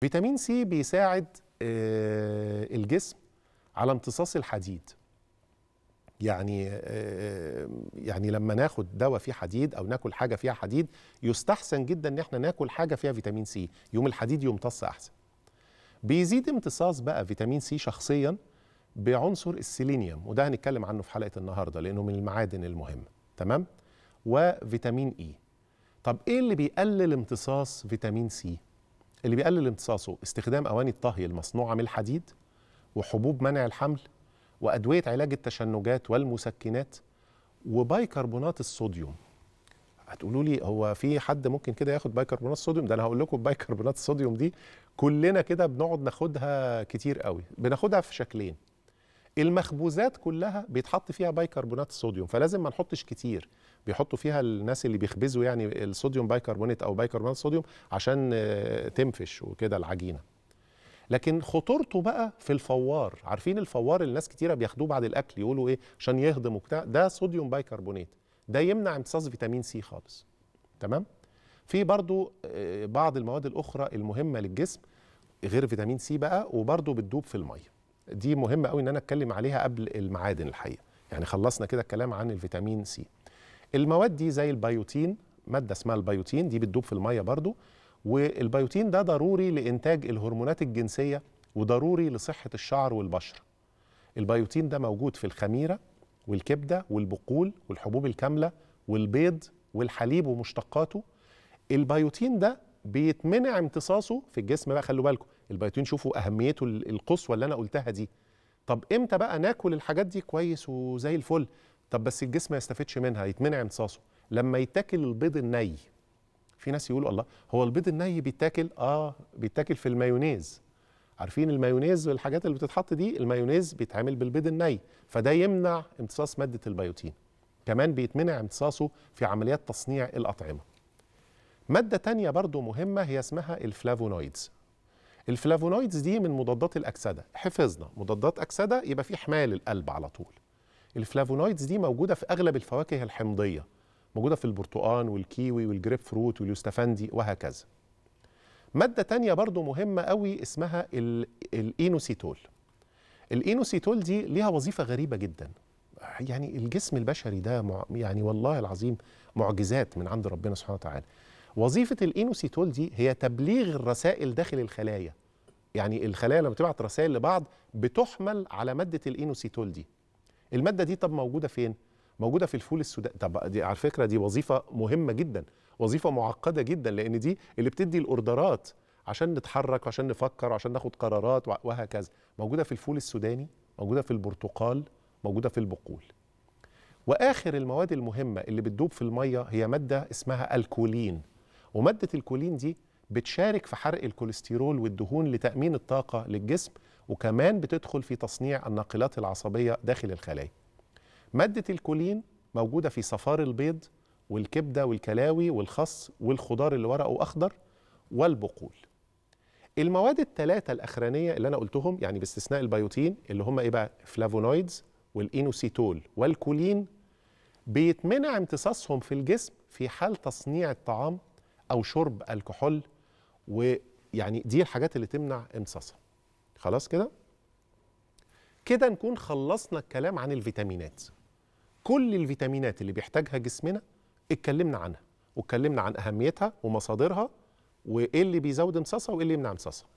فيتامين سي بيساعد آه، الجسم على امتصاص الحديد يعني آه، يعني لما ناخد دواء فيه حديد او ناكل حاجه فيها حديد يستحسن جدا ان احنا ناكل حاجه فيها فيتامين سي يوم الحديد يمتص احسن بيزيد امتصاص بقى فيتامين سي شخصيا بعنصر السيلينيوم وده هنتكلم عنه في حلقه النهارده لانه من المعادن المهمه تمام وفيتامين اي طب ايه اللي بيقلل امتصاص فيتامين سي اللي بيقلل امتصاصه استخدام اواني الطهي المصنوعه من الحديد وحبوب منع الحمل وادويه علاج التشنجات والمسكنات وبيكربونات الصوديوم هتقولوا لي هو في حد ممكن كده ياخد بيكربونات الصوديوم ده انا هقول لكم بيكربونات الصوديوم دي كلنا كده بنقعد ناخدها كتير قوي بناخدها في شكلين المخبوزات كلها بيتحط فيها بيكربونات الصوديوم فلازم ما نحطش كتير بيحطوا فيها الناس اللي بيخبزوا يعني الصوديوم بايكربونات او بيكربونات الصوديوم عشان آه، تنفش وكده العجينه لكن خطورته بقى في الفوار عارفين الفوار اللي ناس كتيره بياخدوه بعد الاكل يقولوا ايه عشان يهضم وبتاع ده صوديوم بايكربونات ده يمنع امتصاص فيتامين سي خالص تمام في برضو آه، بعض المواد الاخرى المهمه للجسم غير فيتامين سي بقى وبرضو بتدوب في الميه دي مهمه قوي ان انا اتكلم عليها قبل المعادن الحقيقه يعني خلصنا كده الكلام عن الفيتامين سي المواد دي زي البيوتين ماده اسمها البيوتين دي بتدوب في الميه برضو والبيوتين ده ضروري لانتاج الهرمونات الجنسيه وضروري لصحه الشعر والبشره البيوتين ده موجود في الخميره والكبده والبقول والحبوب الكامله والبيض والحليب ومشتقاته البيوتين ده بيتمنع امتصاصه في الجسم بقى خلوا بالكم البيوتين شوفوا اهميته القصوى اللي انا قلتها دي طب امتى بقى ناكل الحاجات دي كويس وزي الفل طب بس الجسم ما يستفدش منها يتمنع امتصاصه لما يتاكل البيض الني في ناس يقولوا الله هو البيض الني بيتاكل اه بيتاكل في المايونيز عارفين المايونيز والحاجات اللي بتتحط دي المايونيز بيتعمل بالبيض الني فده يمنع امتصاص ماده البيوتين كمان بيتمنع امتصاصه في عمليات تصنيع الاطعمه مادة تانية برضو مهمة هي اسمها الفلافونويدز الفلافونويدز دي من مضادات الأكسدة حفظنا مضادات أكسدة يبقى في حماية للقلب على طول الفلافونويدز دي موجودة في أغلب الفواكه الحمضية موجودة في البرتقان والكيوي والجريب فروت واليوستفندي وهكذا مادة تانية برضو مهمة قوي اسمها الإينوسيتول الإينوسيتول دي ليها وظيفة غريبة جدا يعني الجسم البشري ده يعني والله العظيم معجزات من عند ربنا سبحانه وتعالى وظيفه الإينوسيتول دي هي تبليغ الرسائل داخل الخلايا يعني الخلايا لما بتبعت رسائل لبعض بتحمل على ماده الإينوسيتول دي الماده دي طب موجوده فين موجوده في الفول السوداني طب دي على فكره دي وظيفه مهمه جدا وظيفه معقده جدا لان دي اللي بتدي الاوردرات عشان نتحرك وعشان نفكر وعشان ناخد قرارات وهكذا موجوده في الفول السوداني موجوده في البرتقال موجوده في البقول واخر المواد المهمه اللي بتدوب في الميه هي ماده اسمها الكولين وماده الكولين دي بتشارك في حرق الكوليسترول والدهون لتامين الطاقه للجسم وكمان بتدخل في تصنيع الناقلات العصبيه داخل الخلايا ماده الكولين موجوده في صفار البيض والكبده والكلاوي والخس والخضار اللي ورقه اخضر والبقول المواد الثلاثه الاخرانيه اللي انا قلتهم يعني باستثناء البيوتين اللي هم ايه بقى فلافونويدز والإينوسيتول والكولين بيتمنع امتصاصهم في الجسم في حال تصنيع الطعام او شرب الكحول ويعني دي الحاجات اللي تمنع امتصاصها خلاص كده كده نكون خلصنا الكلام عن الفيتامينات كل الفيتامينات اللي بيحتاجها جسمنا اتكلمنا عنها واتكلمنا عن اهميتها ومصادرها وايه اللي بيزود امتصاصها وايه اللي يمنع امتصاصها